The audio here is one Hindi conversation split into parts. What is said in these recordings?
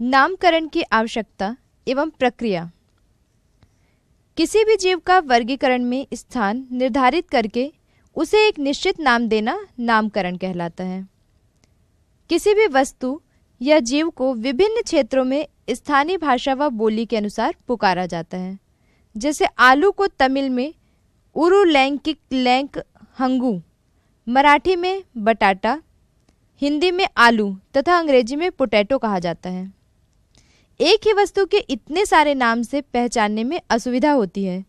नामकरण की आवश्यकता एवं प्रक्रिया किसी भी जीव का वर्गीकरण में स्थान निर्धारित करके उसे एक निश्चित नाम देना नामकरण कहलाता है किसी भी वस्तु या जीव को विभिन्न क्षेत्रों में स्थानीय भाषा व बोली के अनुसार पुकारा जाता है जैसे आलू को तमिल में उरुलैंकिक लैंक हंगू मराठी में बटाटा हिंदी में आलू तथा अंग्रेजी में पोटैटो कहा जाता है एक ही वस्तु के इतने सारे नाम से पहचानने में असुविधा होती है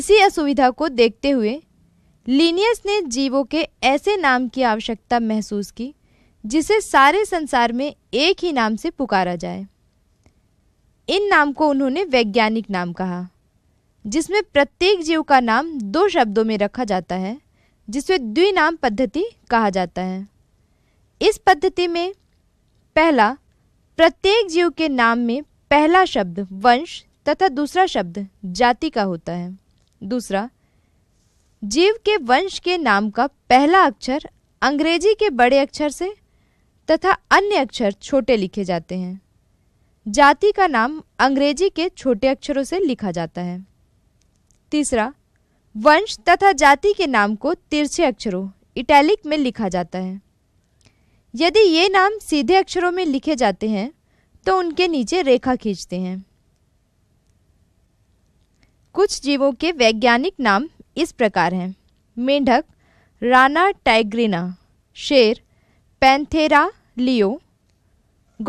इसी असुविधा को देखते हुए लीनियस ने जीवों के ऐसे नाम की आवश्यकता महसूस की जिसे सारे संसार में एक ही नाम से पुकारा जाए इन नाम को उन्होंने वैज्ञानिक नाम कहा जिसमें प्रत्येक जीव का नाम दो शब्दों में रखा जाता है जिसे द्विनाम पद्धति कहा जाता है इस पद्धति में पहला प्रत्येक जीव के नाम में पहला शब्द वंश तथा दूसरा शब्द जाति का होता है दूसरा जीव के वंश के नाम का पहला अक्षर अंग्रेजी के बड़े अक्षर से तथा अन्य अक्षर छोटे लिखे जाते हैं जाति का नाम अंग्रेजी के छोटे अक्षरों से लिखा जाता है तीसरा वंश तथा जाति के नाम को तिरछे अक्षरों इटैलिक में लिखा जाता है यदि ये नाम सीधे अक्षरों में लिखे जाते हैं तो उनके नीचे रेखा खींचते हैं कुछ जीवों के वैज्ञानिक नाम इस प्रकार हैं मेंढक राना टाइग्रिना शेर पैंथेरा लियो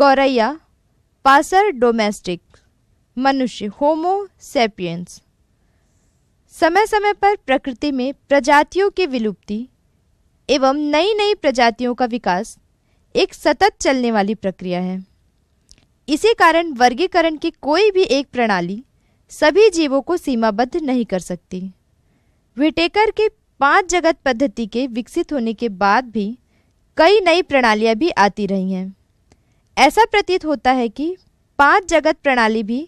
गौरैया पासर डोमेस्टिक मनुष्य होमो सेपियंस समय समय पर प्रकृति में प्रजातियों की विलुप्ति एवं नई नई प्रजातियों का विकास एक सतत चलने वाली प्रक्रिया है इसी कारण वर्गीकरण की कोई भी एक प्रणाली सभी जीवों को सीमाबद्ध नहीं कर सकती विटेकर के पांच जगत पद्धति के विकसित होने के बाद भी कई नई प्रणालियां भी आती रही हैं ऐसा प्रतीत होता है कि पांच जगत प्रणाली भी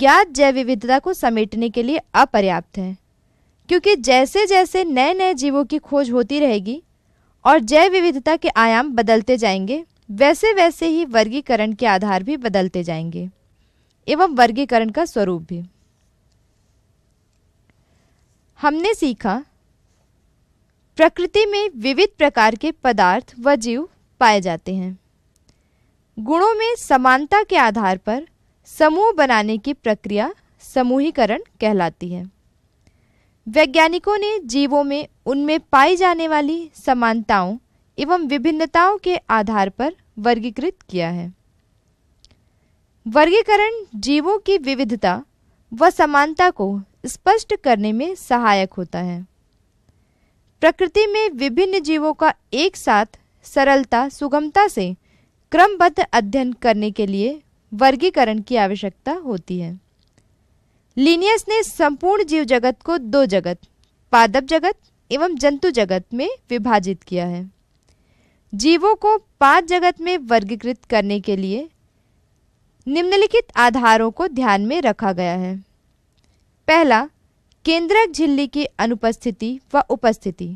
ज्ञात जैव विविधता को समेटने के लिए अपर्याप्त है क्योंकि जैसे जैसे नए नए जीवों की खोज होती रहेगी और जैव विविधता के आयाम बदलते जाएंगे वैसे वैसे ही वर्गीकरण के आधार भी बदलते जाएंगे एवं वर्गीकरण का स्वरूप भी हमने सीखा प्रकृति में विविध प्रकार के पदार्थ व जीव पाए जाते हैं गुणों में समानता के आधार पर समूह बनाने की प्रक्रिया समूहीकरण कहलाती है वैज्ञानिकों ने जीवों में उनमें पाई जाने वाली समानताओं एवं विभिन्नताओं के आधार पर वर्गीकृत किया है वर्गीकरण जीवों की विविधता व समानता को स्पष्ट करने में सहायक होता है प्रकृति में विभिन्न जीवों का एक साथ सरलता सुगमता से क्रमबद्ध अध्ययन करने के लिए वर्गीकरण की आवश्यकता होती है लीनियस ने संपूर्ण जीव जगत को दो जगत पादप जगत एवं जंतु जगत में विभाजित किया है जीवों को पांच जगत में वर्गीकृत करने के लिए निम्नलिखित आधारों को ध्यान में रखा गया है पहला केंद्रक झिल्ली की अनुपस्थिति व उपस्थिति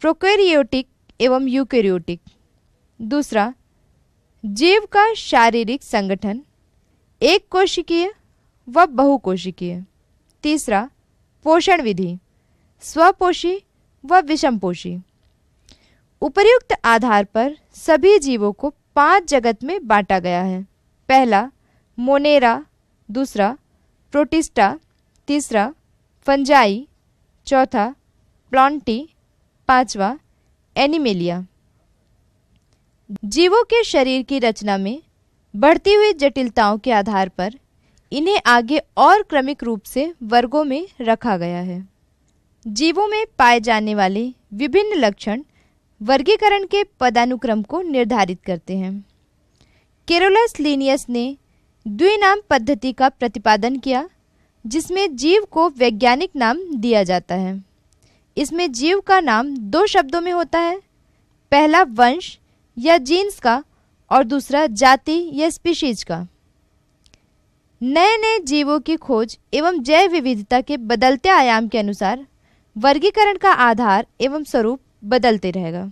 प्रोकैरियोटिक एवं यूकैरियोटिक दूसरा जीव का शारीरिक संगठन एक कोशिकीय व बहुकोशिकीय तीसरा पोषण विधि स्वपोषी व विषमपोषी उपर्युक्त आधार पर सभी जीवों को पांच जगत में बांटा गया है पहला मोनेरा दूसरा प्रोटिस्टा तीसरा फंजाई चौथा प्लॉन्टी पांचवा एनिमेलिया जीवों के शरीर की रचना में बढ़ती हुई जटिलताओं के आधार पर इन्हें आगे और क्रमिक रूप से वर्गों में रखा गया है जीवों में पाए जाने वाले विभिन्न लक्षण वर्गीकरण के पदानुक्रम को निर्धारित करते हैं केरोलस लीनियस ने द्विनाम पद्धति का प्रतिपादन किया जिसमें जीव को वैज्ञानिक नाम दिया जाता है इसमें जीव का नाम दो शब्दों में होता है पहला वंश या जीन्स का और दूसरा जाति या स्पीशीज का नए नए जीवों की खोज एवं जैव विविधता के बदलते आयाम के अनुसार वर्गीकरण का आधार एवं स्वरूप बदलते रहेगा